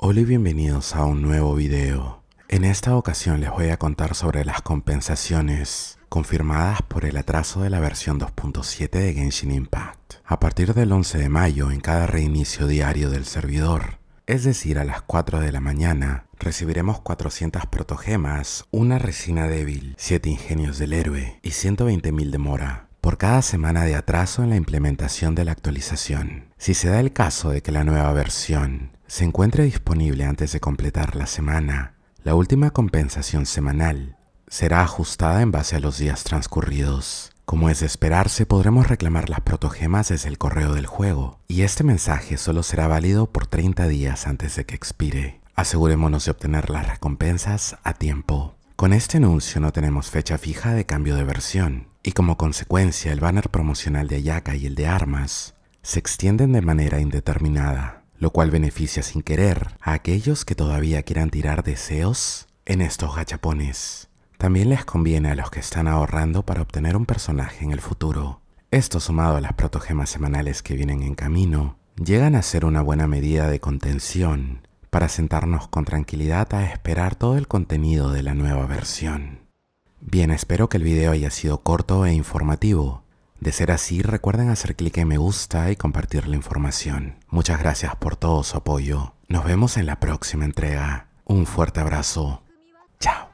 Hola y bienvenidos a un nuevo video. En esta ocasión les voy a contar sobre las compensaciones confirmadas por el atraso de la versión 2.7 de Genshin Impact. A partir del 11 de mayo, en cada reinicio diario del servidor, es decir, a las 4 de la mañana, recibiremos 400 protogemas, una resina débil, 7 ingenios del héroe y 120.000 de mora por cada semana de atraso en la implementación de la actualización. Si se da el caso de que la nueva versión se encuentra disponible antes de completar la semana, la última compensación semanal será ajustada en base a los días transcurridos. Como es de esperarse, podremos reclamar las protogemas desde el correo del juego, y este mensaje solo será válido por 30 días antes de que expire. Asegurémonos de obtener las recompensas a tiempo. Con este anuncio no tenemos fecha fija de cambio de versión, y como consecuencia el banner promocional de Ayaka y el de Armas se extienden de manera indeterminada lo cual beneficia sin querer a aquellos que todavía quieran tirar deseos en estos gachapones. También les conviene a los que están ahorrando para obtener un personaje en el futuro. Esto sumado a las protogemas semanales que vienen en camino, llegan a ser una buena medida de contención para sentarnos con tranquilidad a esperar todo el contenido de la nueva versión. Bien, espero que el video haya sido corto e informativo. De ser así, recuerden hacer clic en me gusta y compartir la información. Muchas gracias por todo su apoyo. Nos vemos en la próxima entrega. Un fuerte abrazo. Chao.